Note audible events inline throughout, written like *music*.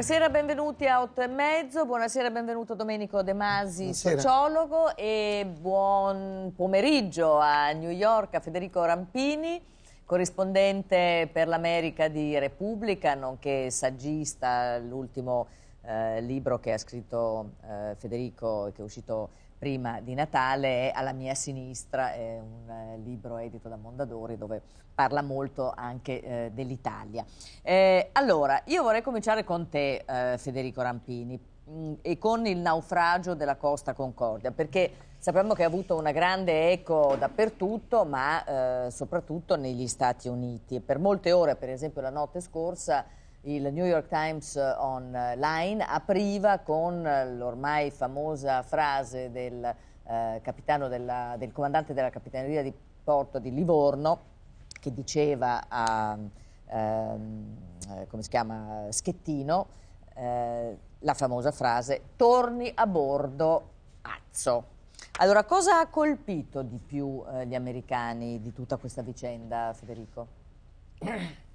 Buonasera, benvenuti a 8 e mezzo, buonasera, benvenuto Domenico De Masi, buonasera. sociologo e buon pomeriggio a New York a Federico Rampini, corrispondente per l'America di Repubblica, nonché saggista, l'ultimo eh, libro che ha scritto eh, Federico e che è uscito prima di Natale è Alla mia sinistra, è un eh, libro edito da Mondadori dove parla molto anche eh, dell'Italia. Eh, allora, io vorrei cominciare con te eh, Federico Rampini mh, mm, e con il naufragio della Costa Concordia, perché sappiamo che ha avuto una grande eco dappertutto, ma eh, soprattutto negli Stati Uniti. Per molte ore, per esempio la notte scorsa, il New York Times eh, Online apriva con l'ormai famosa frase del, eh, della, del comandante della capitaneria di porto di Livorno che diceva a ehm, eh, come si chiama, Schettino eh, la famosa frase torni a bordo Azzo. Allora, cosa ha colpito di più eh, gli americani di tutta questa vicenda, Federico? *clears throat*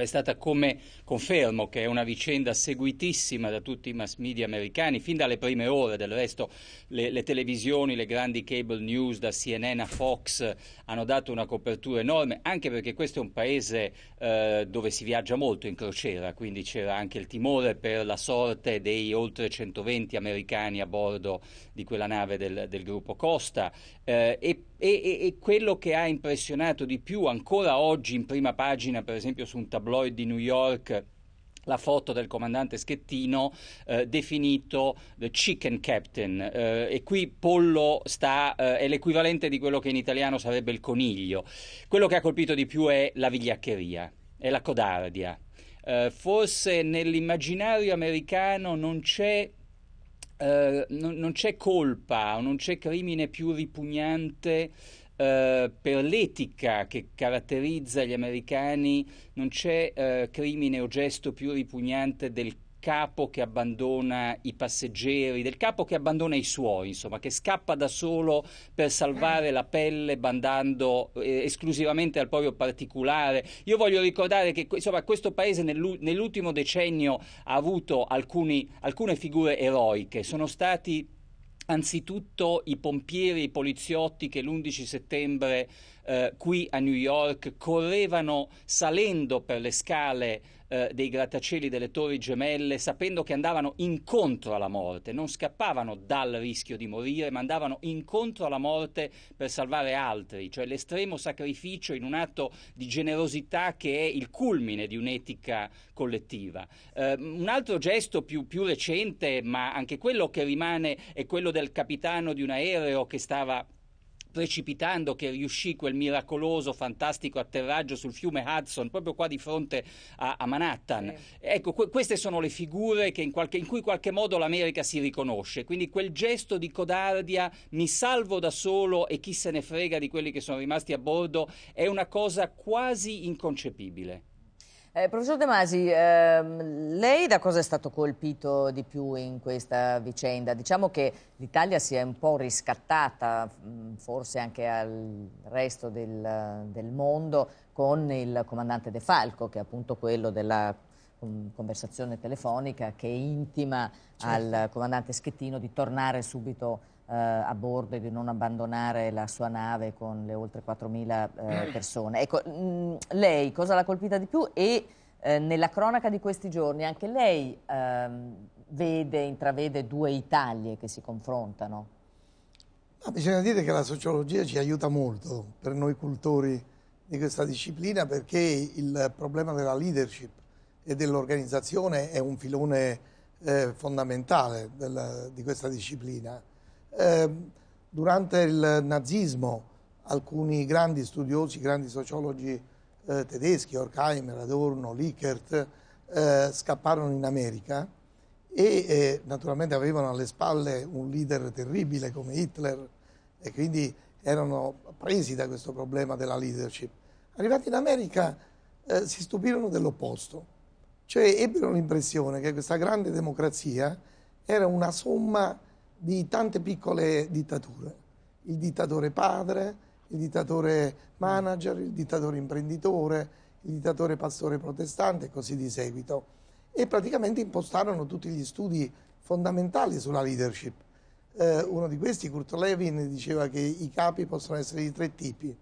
è stata come confermo che è una vicenda seguitissima da tutti i mass media americani, fin dalle prime ore del resto le, le, televisioni, le grandi cable news da CNN a Fox hanno dato una copertura enorme, anche perché questo è un paese eh, dove si viaggia molto in crociera, quindi c'era anche il timore per la sorte dei oltre 120 americani a bordo di quella nave del, del gruppo Costa eh, e, e, e, quello che ha impressionato di più ancora oggi in prima pagina, per esempio su un tabloid di New York, la foto del comandante Schettino eh, definito the chicken captain eh, e qui pollo sta, eh, è l'equivalente di quello che in italiano sarebbe il coniglio. Quello che ha colpito di più è la vigliaccheria, è la codardia. Eh, forse nell'immaginario americano non c'è eh, non, non, c'è colpa, non c'è crimine più ripugnante eh, per l'etica che caratterizza gli americani, non c'è eh, crimine o gesto più ripugnante del capo che abbandona i passeggeri, del capo che abbandona i suoi, insomma, che scappa da solo per salvare la pelle bandando eh, esclusivamente al proprio particolare. Io voglio ricordare che insomma, questo paese nell'ultimo decennio ha avuto alcuni, alcune figure eroiche, sono stati anzitutto i pompieri, i poliziotti che l'11 settembre eh, qui a New York correvano salendo per le scale eh, dei grattacieli delle torri gemelle, sapendo che andavano incontro alla morte, non scappavano dal rischio di morire, ma andavano incontro alla morte per salvare altri, cioè l'estremo sacrificio in un atto di generosità che è il culmine di un'etica collettiva. Eh, un altro gesto più, più recente, ma anche quello che rimane, è quello del capitano di un aereo che stava precipitando che riuscì quel miracoloso, fantastico atterraggio sul fiume Hudson, proprio qua di fronte a, a Manhattan. Eh. Ecco, que- queste sono le figure in, qualche, in, cui in qualche modo l'America si riconosce. Quindi quel gesto di codardia, mi salvo da solo e chi se ne frega di quelli che sono rimasti a bordo, è una cosa quasi inconcepibile. Eh, professor De Masi, ehm, lei da cosa è stato colpito di più in questa vicenda? Diciamo che l'Italia si è un po' riscattata, mm, forse anche al resto del, del mondo, con il comandante De Falco, che è appunto quello della mm, conversazione telefonica che intima certo. al comandante Schettino di tornare subito eh, a bordo e di non abbandonare la sua nave con le oltre 4.000 eh, *clears throat* persone. Ecco, mh, mm, lei cosa l'ha colpita di più e eh, nella cronaca di questi giorni anche lei ehm, vede, intravede due Italie che si confrontano? Ma bisogna dire che la sociologia ci aiuta molto per noi cultori di questa disciplina perché il problema della leadership e dell'organizzazione è un filone eh, fondamentale della, di questa disciplina eh, durante il nazismo alcuni grandi studiosi, grandi sociologi eh, tedeschi, Horkheimer, Adorno, Likert, eh, scapparono in America e eh, naturalmente avevano alle spalle un leader terribile come Hitler e quindi erano presi da questo problema della leadership. Arrivati in America eh, si stupirono dell'opposto, cioè ebbero l'impressione che questa grande democrazia era una somma di tante piccole dittature. Il dittatore padre, il dittatore manager, il dittatore imprenditore, il dittatore pastore protestante e così di seguito. E praticamente impostarono tutti gli studi fondamentali sulla leadership. Eh, uno di questi, Kurt Levin, diceva che i capi possono essere di tre tipi,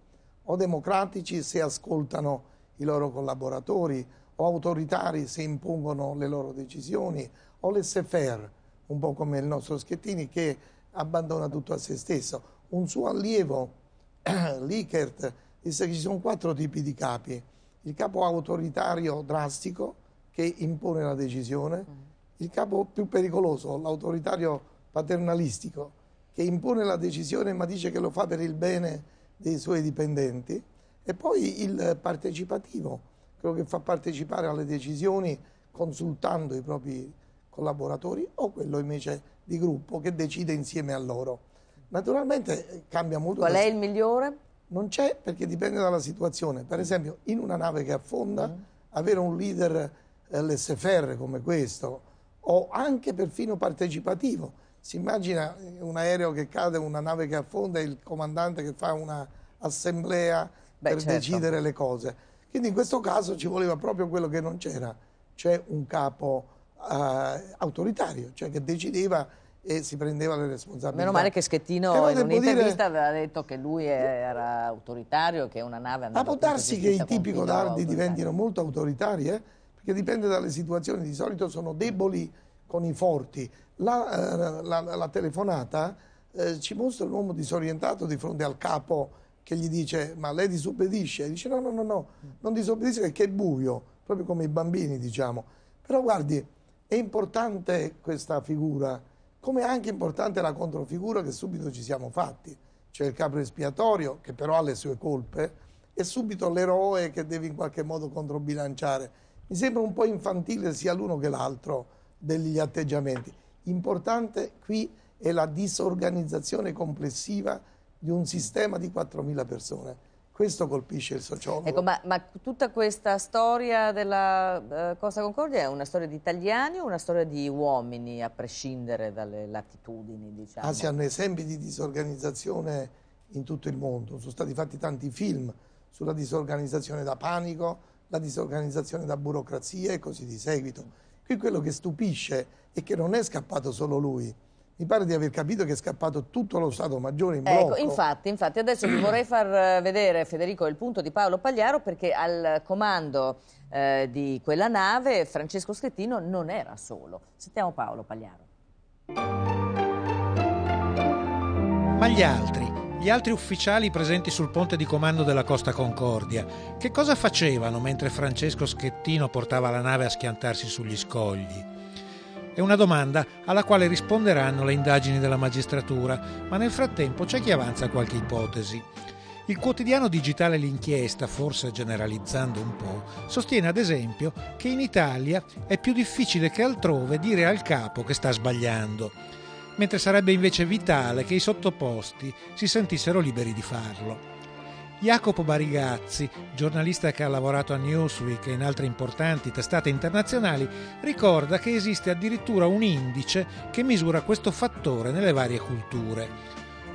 o democratici se ascoltano i loro collaboratori, o autoritari se impongono le loro decisioni, o laissez-faire un po' come il nostro Schettini che abbandona tutto a se stesso. Un suo allievo, *clears throat* Likert, disse che ci sono quattro tipi di capi. Il capo autoritario drastico che impone la decisione, il capo più pericoloso, l'autoritario paternalistico che impone la decisione ma dice che lo fa per il bene dei suoi dipendenti e poi il partecipativo, quello che fa partecipare alle decisioni consultando i propri collaboratori o quello invece di gruppo che decide insieme a loro. Naturalmente eh, cambia molto. Qual è il migliore? Non c'è perché dipende dalla situazione. Per mm. esempio, in una nave che affonda, mm. avere un leader eh, LSFR come questo o anche perfino partecipativo. Si immagina eh, un aereo che cade, una nave che affonda e il comandante che fa un'assemblea per certo. decidere le cose. Quindi in questo caso ci voleva proprio quello che non c'era, cioè un capo eh, autoritario, cioè che decideva e si prendeva le responsabilità. Meno male che Schettino Però in un'intervista dire... aveva detto che lui era autoritario, che una nave andava... Ma può darsi che i tipi codardi diventino molto autoritari, eh? perché dipende dalle situazioni, di solito sono deboli con i forti. La, la, eh, la, la telefonata eh, ci mostra un uomo disorientato di fronte al capo che gli dice ma lei disobbedisce? E dice no, no, no, no, non disobbedisce perché è buio, proprio come i bambini diciamo. Però guardi, è importante questa figura, come è anche importante la controfigura che subito ci siamo fatti, cioè il capo espiatorio che però ha le sue colpe e subito l'eroe che deve in qualche modo controbilanciare. Mi sembra un po' infantile sia l'uno che l'altro degli atteggiamenti. Importante qui è la disorganizzazione complessiva di un sistema di 4.000 persone questo colpisce il sociologo. Ecco, ma, ma, tutta questa storia della eh, Costa Concordia è una storia di italiani o una storia di uomini, a prescindere dalle latitudini? Diciamo? Ah, si hanno esempi di disorganizzazione in tutto il mondo. Sono stati fatti tanti film sulla disorganizzazione da panico, la disorganizzazione da burocrazia e così di seguito. Qui quello che stupisce è che non è scappato solo lui mi pare di aver capito che è scappato tutto lo Stato Maggiore in ecco, blocco. Ecco, infatti, infatti adesso vi vorrei far eh, vedere, Federico, il punto di Paolo Pagliaro perché al comando eh, di quella nave Francesco Schettino non era solo. Sentiamo Paolo Pagliaro. Ma gli altri, gli altri ufficiali presenti sul ponte di comando della Costa Concordia, che cosa facevano mentre Francesco Schettino portava la nave a schiantarsi sugli scogli? È una domanda alla quale risponderanno le indagini della magistratura, ma nel frattempo c'è chi avanza qualche ipotesi. Il quotidiano digitale L'Inchiesta, forse generalizzando un po', sostiene ad esempio che in Italia è più difficile che altrove dire al capo che sta sbagliando, mentre sarebbe invece vitale che i sottoposti si sentissero liberi di farlo. Jacopo Barigazzi, giornalista che ha lavorato a Newsweek e in altre importanti testate internazionali, ricorda che esiste addirittura un indice che misura questo fattore nelle varie culture.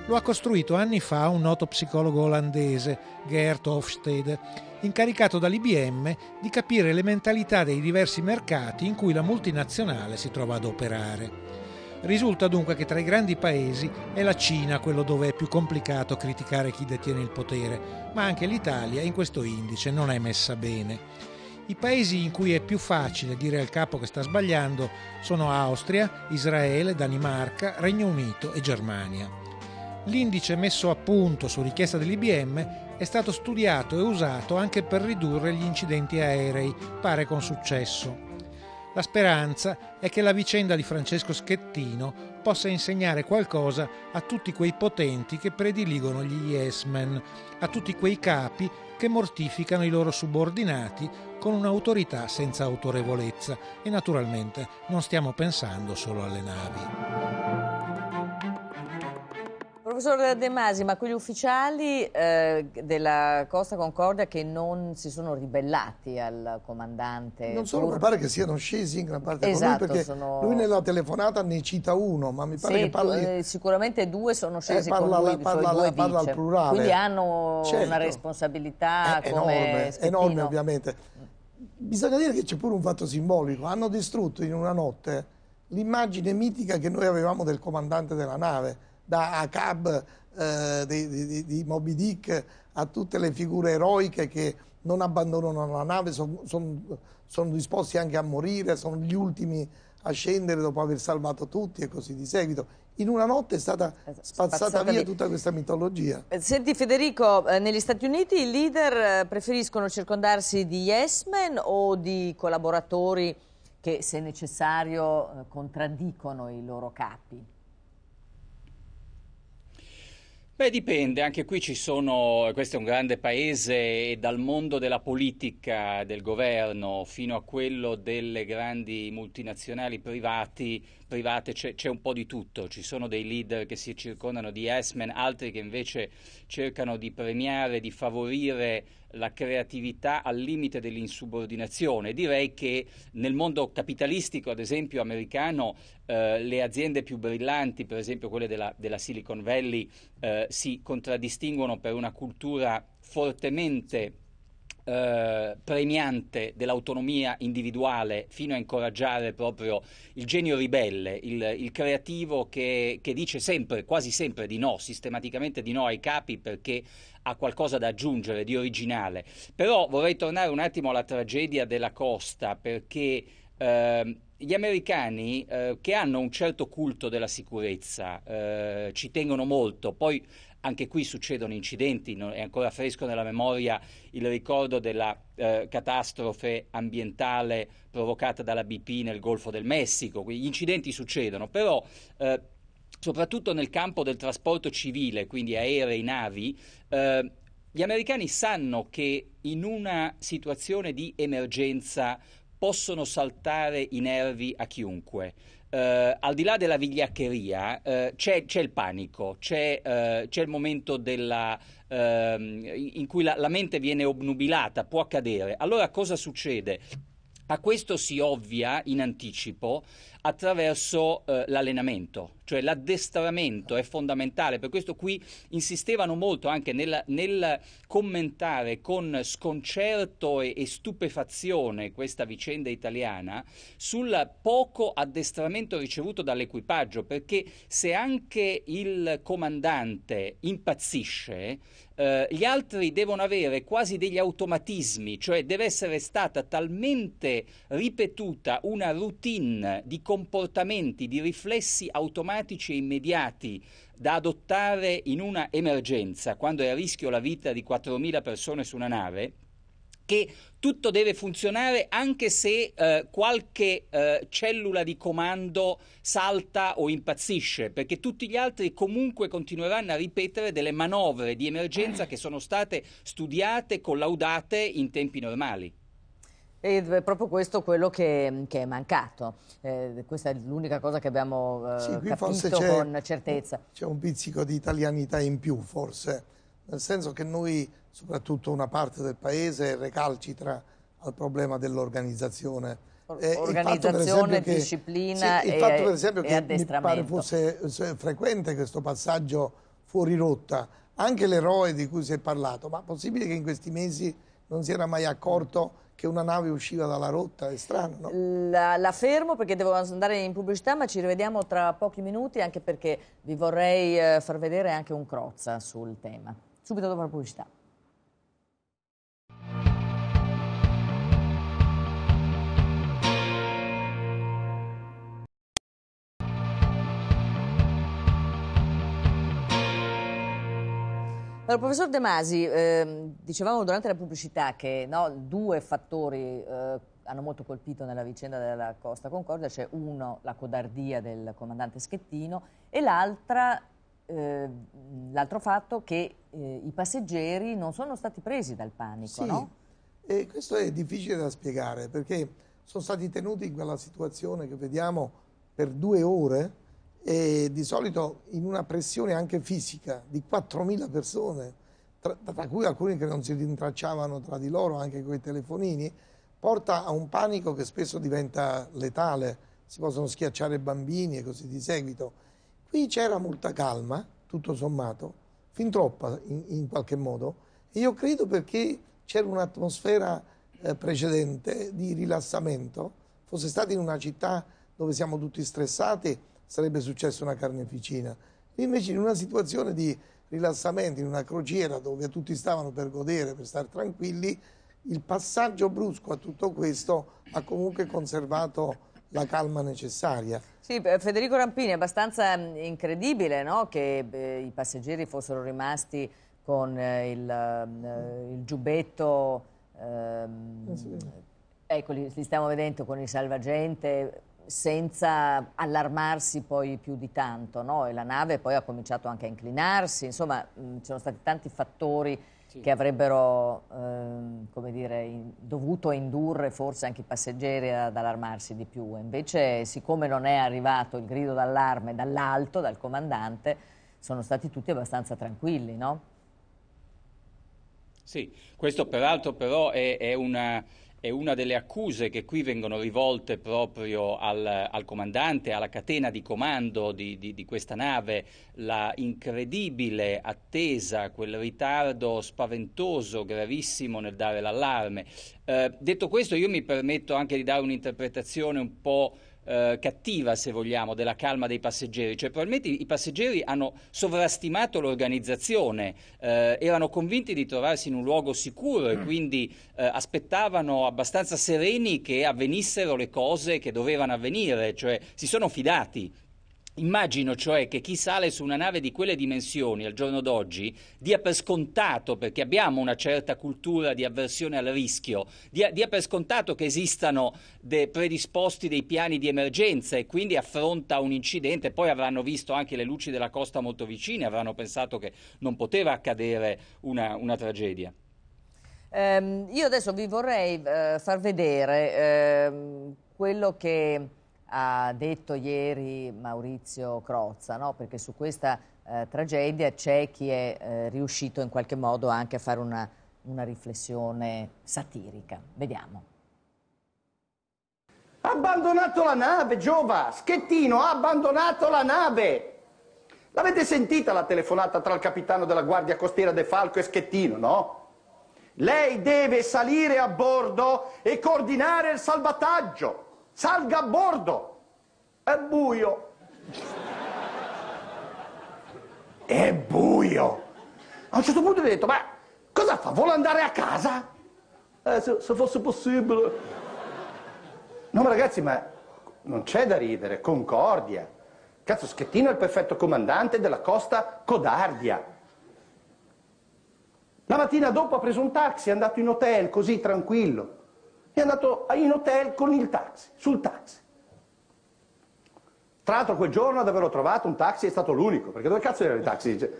Lo ha costruito anni fa un noto psicologo olandese, Gert Hofstede, incaricato dall'IBM di capire le mentalità dei diversi mercati in cui la multinazionale si trova ad operare. Risulta dunque che tra i grandi paesi è la Cina quello dove è più complicato criticare chi detiene il potere, ma anche l'Italia in questo indice non è messa bene. I paesi in cui è più facile dire al capo che sta sbagliando sono Austria, Israele, Danimarca, Regno Unito e Germania. L'indice messo a punto su richiesta dell'IBM è stato studiato e usato anche per ridurre gli incidenti aerei, pare con successo. La speranza è che la vicenda di Francesco Schettino possa insegnare qualcosa a tutti quei potenti che prediligono gli yes men, a tutti quei capi che mortificano i loro subordinati con un'autorità senza autorevolezza e naturalmente non stiamo pensando solo alle navi. Professore De Masi, ma quegli ufficiali eh, della Costa Concordia che non si sono ribellati al comandante... Non solo, mi pare che siano scesi in gran parte esatto, lui, sono... lui nella telefonata ne cita uno, ma mi pare sì, che parli... Eh, sicuramente due sono eh, scesi eh, parla, lui, parla, parla, parla al plurale. Quindi hanno certo. una responsabilità È, enorme, enorme ovviamente. Bisogna dire che c'è pure un fatto simbolico, hanno distrutto in una notte l'immagine mitica che noi avevamo del comandante della nave da Acab eh, di, di, di, Moby Dick a tutte le figure eroiche che non abbandonano la nave, sono son, son disposti anche a morire, sono gli ultimi a scendere dopo aver salvato tutti e così di seguito. In una notte è stata eh, spazzata, spazzata via, via tutta questa mitologia. Eh, senti Federico, eh, negli Stati Uniti i leader preferiscono circondarsi di yes men o di collaboratori che se necessario contraddicono i loro capi? Beh, dipende, anche qui ci sono, questo è un grande paese e dal mondo della politica, del governo, fino a quello delle grandi multinazionali privati, private, c'è, un po' di tutto, ci sono dei leader che si circondano di yes men, altri che invece cercano di premiare, di favorire la creatività al limite dell'insubordinazione. Direi che nel mondo capitalistico, ad esempio americano, eh, le aziende più brillanti, per esempio quelle della, della Silicon Valley, eh, si contraddistinguono per una cultura fortemente eh, premiante dell'autonomia individuale fino a incoraggiare proprio il genio ribelle, il, il creativo che, che, dice sempre, quasi sempre di no, sistematicamente di no ai capi perché ha qualcosa da aggiungere di originale. Però vorrei tornare un attimo alla tragedia della Costa perché eh, gli americani eh, che hanno un certo culto della sicurezza eh, ci tengono molto, poi anche qui succedono incidenti, non, è ancora fresco nella memoria il ricordo della eh, catastrofe ambientale provocata dalla BP nel Golfo del Messico, gli incidenti succedono, però eh, soprattutto nel campo del trasporto civile, quindi aerei, navi, eh, gli americani sanno che in una situazione di emergenza possono saltare i nervi a chiunque. Eh, al di là della vigliaccheria eh, c'è, c'è, il panico, c'è, eh, c'è il momento della, ehm, in cui la, la mente viene obnubilata, può accadere. Allora cosa succede? A questo si ovvia in anticipo attraverso eh, l'allenamento, cioè l'addestramento è fondamentale, per questo qui insistevano molto anche nel, nel commentare con sconcerto e, e, stupefazione questa vicenda italiana sul poco addestramento ricevuto dall'equipaggio, perché se anche il comandante impazzisce, eh, gli altri devono avere quasi degli automatismi, cioè deve essere stata talmente ripetuta una routine di comandante comportamenti, di riflessi automatici e immediati da adottare in una emergenza, quando è a rischio la vita di 4.000 persone su una nave, che tutto deve funzionare anche se eh, qualche eh, cellula di comando salta o impazzisce, perché tutti gli altri comunque continueranno a ripetere delle manovre di emergenza che sono state studiate, collaudate in tempi normali. E è proprio questo quello che, che è mancato. Eh, questa è l'unica cosa che abbiamo eh, sì, capito con certezza. C'è un pizzico di italianità in più, forse, nel senso che noi, soprattutto una parte del paese, recalcitra al problema dell'organizzazione. Eh, Organizzazione, disciplina e addestramento. e Il fatto per esempio che mi pare fosse frequente questo passaggio fuori rotta, anche l'eroe di cui si è parlato, ma possibile che in questi mesi non si era mai accorto che una nave usciva dalla rotta, è strano, no? La, la, fermo perché devo andare in pubblicità, ma ci rivediamo tra pochi minuti anche perché vi vorrei eh, far vedere anche un crozza sul tema. Subito dopo la pubblicità. Allora, professor De Masi, eh, dicevamo durante la pubblicità che no, due fattori eh, hanno molto colpito nella vicenda della Costa Concordia, c'è cioè uno la codardia del comandante Schettino e l'altra eh, l'altro fatto che eh, i passeggeri non sono stati presi dal panico, sì, no? E questo è difficile da spiegare perché sono stati tenuti in quella situazione che vediamo per due ore e di solito in una pressione anche fisica di 4.000 persone, tra, tra, cui alcuni che non si rintracciavano tra di loro anche con i telefonini, porta a un panico che spesso diventa letale, si possono schiacciare bambini e così di seguito. Qui c'era molta calma, tutto sommato, fin troppa in, in qualche modo, e io credo perché c'era un'atmosfera eh, precedente di rilassamento, fosse stata in una città dove siamo tutti stressati, sarebbe successa una carneficina. Invece in una situazione di rilassamento, in una crociera dove tutti stavano per godere, per stare tranquilli, il passaggio brusco a tutto questo ha comunque conservato la calma necessaria. Sì, Federico Rampini, è abbastanza mm, incredibile no? che eh, i passeggeri fossero rimasti con eh, il, eh, il, giubbetto, ehm, eh sì. ecco, li, li stiamo vedendo con il salvagente, senza allarmarsi poi più di tanto no? e la nave poi ha cominciato anche a inclinarsi, insomma mm, ci sono stati tanti fattori sì. che avrebbero ehm, come dire, in, dovuto indurre forse anche i passeggeri ad allarmarsi di più, invece siccome non è arrivato il grido d'allarme dall'alto, dal comandante, sono stati tutti abbastanza tranquilli, no? Sì, questo peraltro però è, è una è una delle accuse che qui vengono rivolte proprio al, al comandante, alla catena di comando di, di, di questa nave, la incredibile attesa, quel ritardo spaventoso, gravissimo nel dare l'allarme. Eh, detto questo io mi permetto anche di dare un'interpretazione un po' Eh, cattiva, se vogliamo, della calma dei passeggeri. Cioè, probabilmente i passeggeri hanno sovrastimato l'organizzazione, eh, erano convinti di trovarsi in un luogo sicuro e mm. quindi eh, aspettavano abbastanza sereni che avvenissero le cose che dovevano avvenire, cioè si sono fidati Immagino cioè che chi sale su una nave di quelle dimensioni al giorno d'oggi dia per scontato, perché abbiamo una certa cultura di avversione al rischio, dia, dia per scontato che esistano de predisposti dei piani di emergenza e quindi affronta un incidente, poi avranno visto anche le luci della costa molto vicine, avranno pensato che non poteva accadere una, una tragedia. Eh, io adesso vi vorrei eh, far vedere eh, quello che ha detto ieri Maurizio Crozza, no? perché su questa eh, tragedia c'è chi è eh, riuscito in qualche modo anche a fare una, una riflessione satirica. Vediamo. Ha abbandonato la nave, Giova! Schettino ha abbandonato la nave! L'avete sentita la telefonata tra il capitano della Guardia Costiera De Falco e Schettino, no? Lei deve salire a bordo e coordinare il salvataggio. Salga a bordo! È buio! È buio! A un certo punto ho detto, ma cosa fa? Vuole andare a casa? Eh, se, se fosse possibile. No, ma ragazzi, ma non c'è da ridere, Concordia. Cazzo, Schettino è il perfetto comandante della costa Codardia. La mattina dopo ha preso un taxi, è andato in hotel, così, tranquillo è andato in hotel con il taxi, sul taxi. Tra l'altro quel giorno ad averlo trovato un taxi è stato l'unico, perché dove cazzo erano i taxi? Cioè,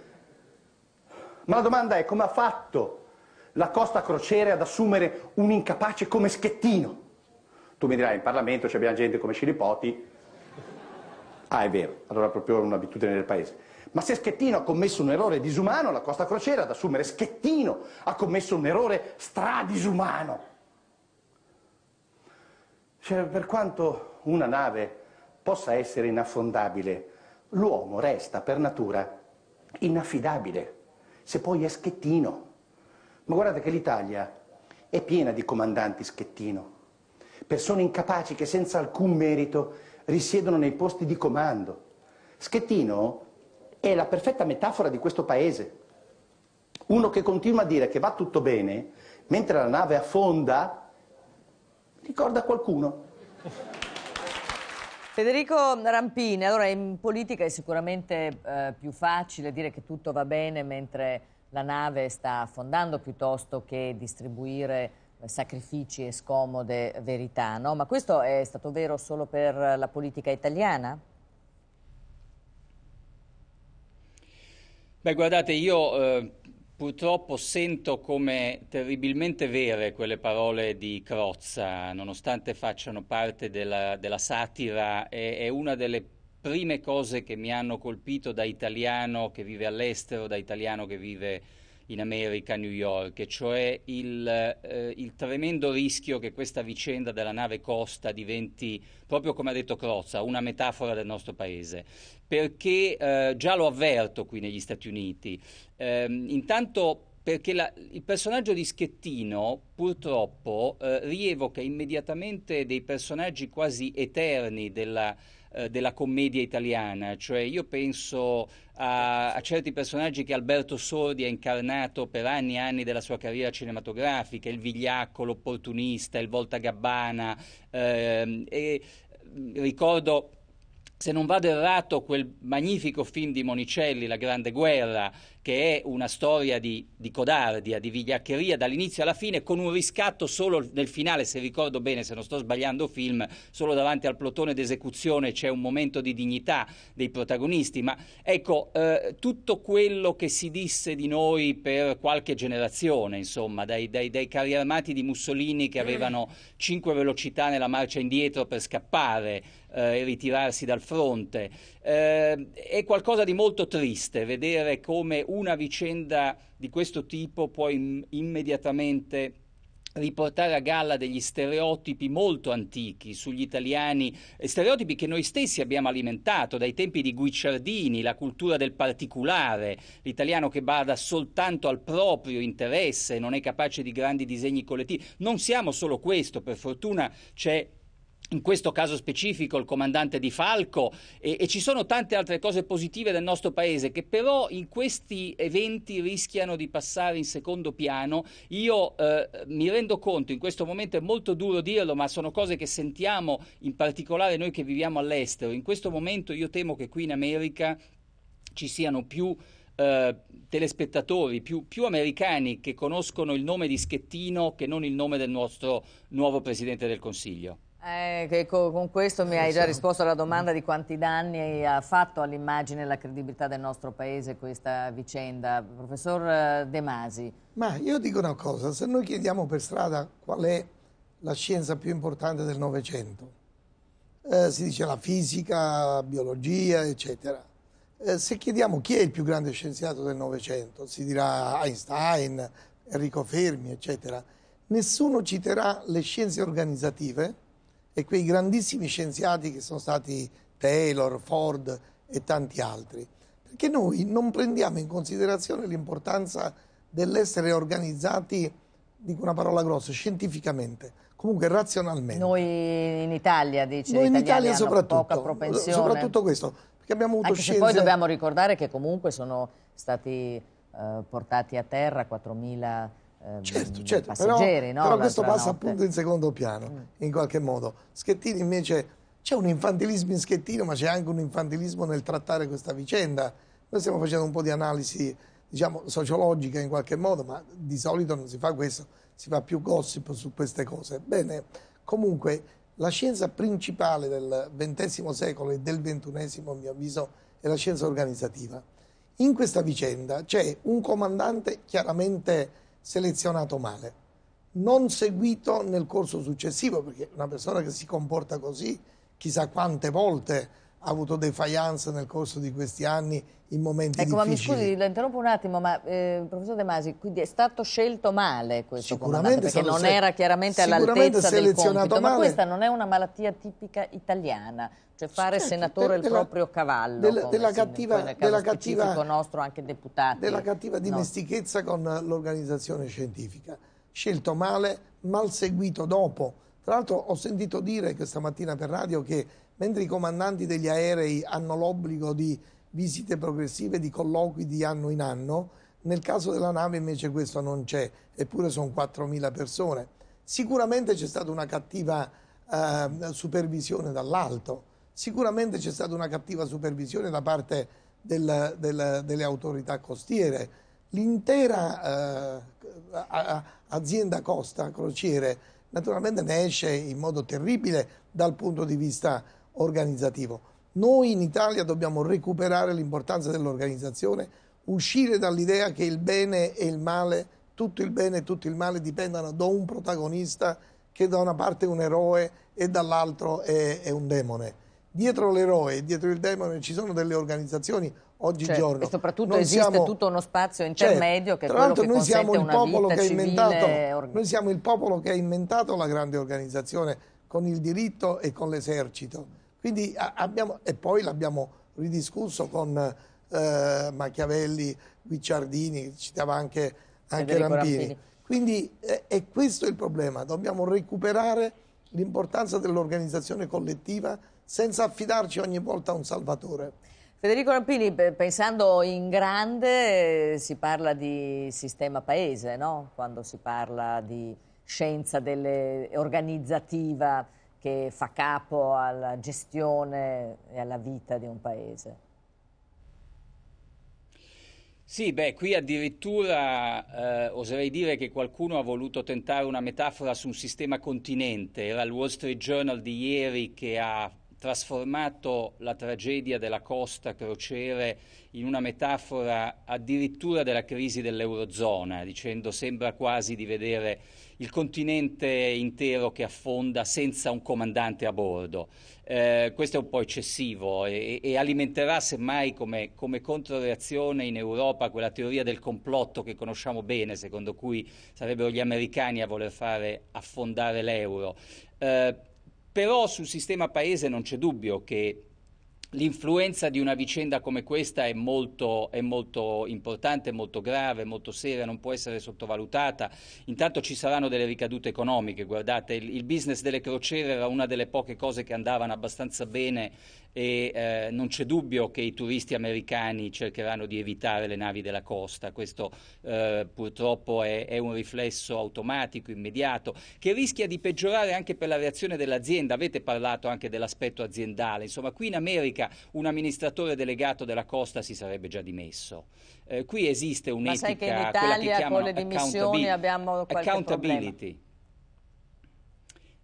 ma la domanda è come ha fatto la Costa Crociere ad assumere un incapace come Schettino? Tu mi dirai, in Parlamento c'è gente come Scilipoti. Ah, è vero, allora è proprio un'abitudine del paese. Ma se Schettino ha commesso un errore disumano, la Costa Crociere ad assumere Schettino ha commesso un errore stradisumano. Cioè, per quanto una nave possa essere inaffondabile, l'uomo resta per natura inaffidabile, se poi è schettino. Ma guardate che l'Italia è piena di comandanti schettino, persone incapaci che senza alcun merito risiedono nei posti di comando. Schettino è la perfetta metafora di questo paese. Uno che continua a dire che va tutto bene, mentre la nave affonda, ricorda qualcuno. Federico Rampini, allora in politica è sicuramente eh, più facile dire che tutto va bene mentre la nave sta affondando piuttosto che distribuire eh, sacrifici e scomode verità, no? Ma questo è stato vero solo per la politica italiana? Beh, guardate, io... Eh... Purtroppo sento come terribilmente vere quelle parole di Crozza, nonostante facciano parte della, della satira, è, è, una delle prime cose che mi hanno colpito da italiano che vive all'estero, da italiano che vive in America, New York, cioè il, eh, il, tremendo rischio che questa vicenda della nave Costa diventi, proprio come ha detto Crozza, una metafora del nostro paese. Perché eh, già lo avverto qui negli Stati Uniti. Eh, intanto perché la, il personaggio di Schettino purtroppo eh, rievoca immediatamente dei personaggi quasi eterni della eh, della commedia italiana, cioè io penso a, a, certi personaggi che Alberto Sordi ha incarnato per anni e anni della sua carriera cinematografica, il vigliacco, l'opportunista, il voltagabbana ehm, e mm, ricordo se non vado errato, quel magnifico film di Monicelli, La Grande Guerra, che è una storia di, di codardia, di vigliaccheria dall'inizio alla fine, con un riscatto solo nel finale, se ricordo bene, se non sto sbagliando film, solo davanti al plotone d'esecuzione c'è un momento di dignità dei protagonisti. Ma ecco, eh, tutto quello che si disse di noi per qualche generazione, insomma, dai, dai, dai carri armati di Mussolini che avevano cinque velocità nella marcia indietro per scappare, eh, e ritirarsi dal fronte. Eh, è qualcosa di molto triste vedere come una vicenda di questo tipo può im- immediatamente riportare a galla degli stereotipi molto antichi sugli italiani, stereotipi che noi stessi abbiamo alimentato dai tempi di Guicciardini, la cultura del particolare, l'italiano che bada soltanto al proprio interesse, non è capace di grandi disegni collettivi. Non siamo solo questo, per fortuna c'è in questo caso specifico il comandante di Falco e, e, ci sono tante altre cose positive del nostro paese che però in questi eventi rischiano di passare in secondo piano. Io eh, mi rendo conto, in questo momento è molto duro dirlo, ma sono cose che sentiamo in particolare noi che viviamo all'estero. In questo momento io temo che qui in America ci siano più eh, telespettatori più, più, americani che conoscono il nome di Schettino che non il nome del nostro nuovo Presidente del Consiglio. Eh, che con questo mi eh, hai già risposto alla domanda di quanti danni ha fatto all'immagine e alla credibilità del nostro paese questa vicenda. Professor eh, De Masi. Ma io dico una cosa, se noi chiediamo per strada qual è la scienza più importante del Novecento, eh, si dice la fisica, la biologia, eccetera. Eh, se chiediamo chi è il più grande scienziato del Novecento, si dirà Einstein, Enrico Fermi, eccetera. Nessuno citerà le scienze organizzative e quei grandissimi scienziati che sono stati Taylor, Ford e tanti altri. Perché noi non prendiamo in considerazione l'importanza dell'essere organizzati, dico una parola grossa, scientificamente, comunque razionalmente. Noi in Italia, dice, noi in Italia soprattutto, poca propensione. Soprattutto questo, perché abbiamo avuto Anche scienze... poi dobbiamo ricordare che comunque sono stati eh, portati a terra 4.000 Ehm, certo, certo. passeggeri. Però, no? però questo passa notte. appunto in secondo piano, mm. in qualche modo. Schettino invece c'è un infantilismo in Schettino, ma c'è anche un infantilismo nel trattare questa vicenda. Noi stiamo facendo un po' di analisi, diciamo, sociologica in qualche modo, ma di solito non si fa questo, si fa più gossip su queste cose. Bene, comunque la scienza principale del XX secolo e del XXI, a mio avviso, è la scienza organizzativa. In questa vicenda c'è un comandante chiaramente selezionato male, non seguito nel corso successivo, perché una persona che si comporta così chissà quante volte ha avuto defaianza nel corso di questi anni in momenti ecco, difficili. Ecco, ma mi scusi, la interrompo un attimo, ma eh, professor De Masi, quindi è stato scelto male questo comandante, perché non se... era chiaramente all'altezza del compito, male. ma questa non è una malattia tipica italiana, cioè fare certo, senatore della, il proprio cavallo, della, della cattiva, nel caso della cattiva, nostro anche deputato. Della cattiva dimestichezza no. con l'organizzazione scientifica. Scelto male, mal seguito dopo. Tra l'altro ho sentito dire questa mattina per radio che mentre i comandanti degli aerei hanno l'obbligo di visite progressive, di colloqui di anno in anno, nel caso della nave invece questo non c'è, eppure sono 4.000 persone. Sicuramente c'è stata una cattiva eh, supervisione dall'alto, sicuramente c'è stata una cattiva supervisione da parte del, del, delle autorità costiere. L'intera eh, azienda costa, crociere, naturalmente ne esce in modo terribile dal punto di vista organizzativo. Noi in Italia dobbiamo recuperare l'importanza dell'organizzazione, uscire dall'idea che il bene e il male, tutto il bene e tutto il male dipendano da un protagonista che da una parte è un eroe e dall'altro è, è un demone dietro l'eroe, dietro il demone ci sono delle organizzazioni oggigiorno. Cioè, e soprattutto non esiste siamo... tutto uno spazio certo. intermedio cioè, che è quello che noi siamo il popolo che ha inventato, Noi siamo il popolo che ha inventato la grande organizzazione con il diritto e con l'esercito. Quindi abbiamo, e poi l'abbiamo ridiscusso con eh, Machiavelli, Guicciardini, citava anche, anche Rampini. Rampini. Quindi eh, è questo il problema, dobbiamo recuperare l'importanza dell'organizzazione collettiva senza affidarci ogni volta a un salvatore. Federico Rampini, pensando in grande, eh, si parla di sistema paese, no? quando si parla di scienza delle, organizzativa che fa capo alla gestione e alla vita di un paese. Sì, beh, qui addirittura eh, oserei dire che qualcuno ha voluto tentare una metafora su un sistema continente. Era il Wall Street Journal di ieri che ha trasformato la tragedia della costa crociere in una metafora addirittura della crisi dell'Eurozona, dicendo sembra quasi di vedere il continente intero che affonda senza un comandante a bordo. Eh, questo è un po' eccessivo e, e alimenterà semmai come, come controreazione in Europa quella teoria del complotto che conosciamo bene, secondo cui sarebbero gli americani a voler fare affondare l'euro. Eh, però sul sistema paese non c'è dubbio che L'influenza di una vicenda come questa è molto, è molto, importante, molto grave, molto seria, non può essere sottovalutata. Intanto ci saranno delle ricadute economiche, guardate, il, il business delle crociere era una delle poche cose che andavano abbastanza bene e eh, non c'è dubbio che i turisti americani cercheranno di evitare le navi della costa, questo eh, purtroppo è, è, un riflesso automatico, immediato, che rischia di peggiorare anche per la reazione dell'azienda, avete parlato anche dell'aspetto aziendale, insomma qui in America un amministratore delegato della costa si sarebbe già dimesso. Eh, qui esiste un'etica, Ma sai che in Italia con le dimissioni abbiamo qualche accountability. Problema.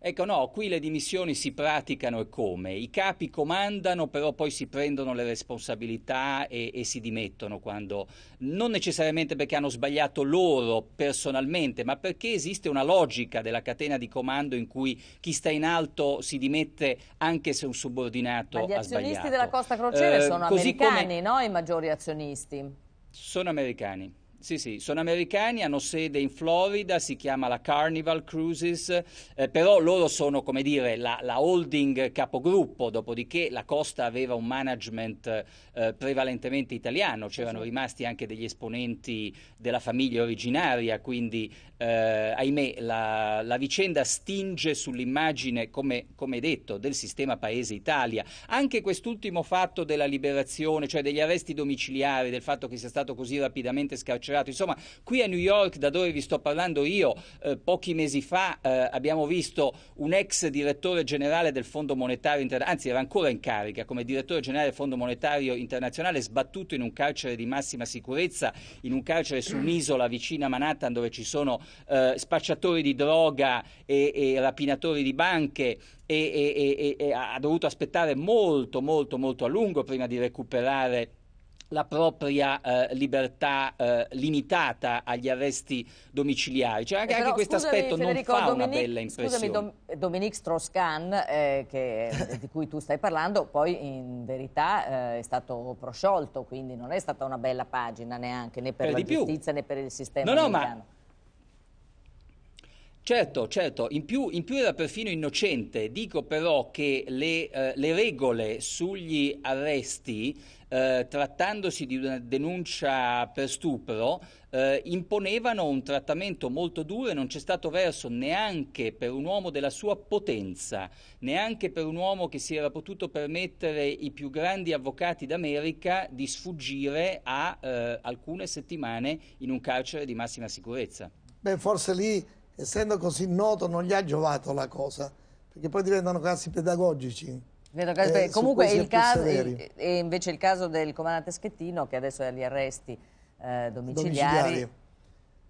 Ecco no, qui le dimissioni si praticano e come? I capi comandano, però poi si prendono le responsabilità e, e si dimettono quando, non necessariamente perché hanno sbagliato loro personalmente, ma perché esiste una logica della catena di comando in cui chi sta in alto si dimette anche se un subordinato ma gli azionisti della Costa Crociere eh, sono americani, come... no? I maggiori azionisti. Sono americani. Sì, sì, sono americani, hanno sede in Florida, si chiama la Carnival Cruises, eh, però loro sono, come dire, la, la, holding capogruppo, dopodiché la Costa aveva un management eh, prevalentemente italiano, c'erano sì. rimasti anche degli esponenti della famiglia originaria, quindi eh, ahimè la, la, vicenda stinge sull'immagine, come, come detto, del sistema Paese Italia. Anche quest'ultimo fatto della liberazione, cioè degli arresti domiciliari, del fatto che sia stato così rapidamente scarcerato, carcerato. Insomma, qui a New York, da dove vi sto parlando io, eh, pochi mesi fa eh, abbiamo visto un ex direttore generale del Fondo Monetario Internazionale, anzi era ancora in carica come direttore generale del Fondo Monetario Internazionale, sbattuto in un carcere di massima sicurezza, in un carcere su un'isola vicina a Manhattan dove ci sono eh, spacciatori di droga e, e rapinatori di banche e, e, e, ha dovuto aspettare molto, molto, molto a lungo prima di recuperare la propria eh, libertà eh, limitata agli arresti domiciliari. Cioè, anche, eh, anche questo aspetto non fa Dominique, una bella impressione. Scusami, Dom, Dominique Strauss-Kahn, eh, eh, di cui tu stai parlando, poi in verità eh, è stato prosciolto, quindi non è stata una bella pagina neanche, né per, per la giustizia più. né per il sistema no, americano. No, Certo, certo, in più, in più, era perfino innocente. Dico però che le, eh, le regole sugli arresti eh, trattandosi di una denuncia per stupro, eh, imponevano un trattamento molto duro e non c'è stato verso neanche per un uomo della sua potenza, neanche per un uomo che si era potuto permettere i più grandi avvocati d'America di sfuggire a eh, alcune settimane in un carcere di massima sicurezza. Beh, forse lì, essendo così noto, non gli ha giovato la cosa, perché poi diventano casi pedagogici. Eh, comunque il caso, e, e invece il caso del comandante Schettino che adesso è agli arresti eh, domiciliari. domiciliari.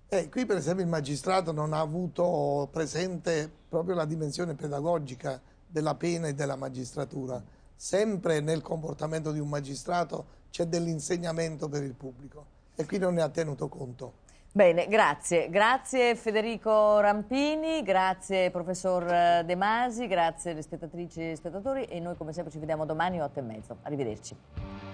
Eh, qui per esempio il magistrato non ha avuto presente proprio la dimensione pedagogica della pena e della magistratura. Sempre nel comportamento di un magistrato c'è dell'insegnamento per il pubblico e qui non ne ha tenuto conto. Bene, grazie. Grazie Federico Rampini, grazie professor eh, De Masi, grazie alle spettatrici e spettatori e noi come sempre ci vediamo domani alle 8 e mezzo. Arrivederci.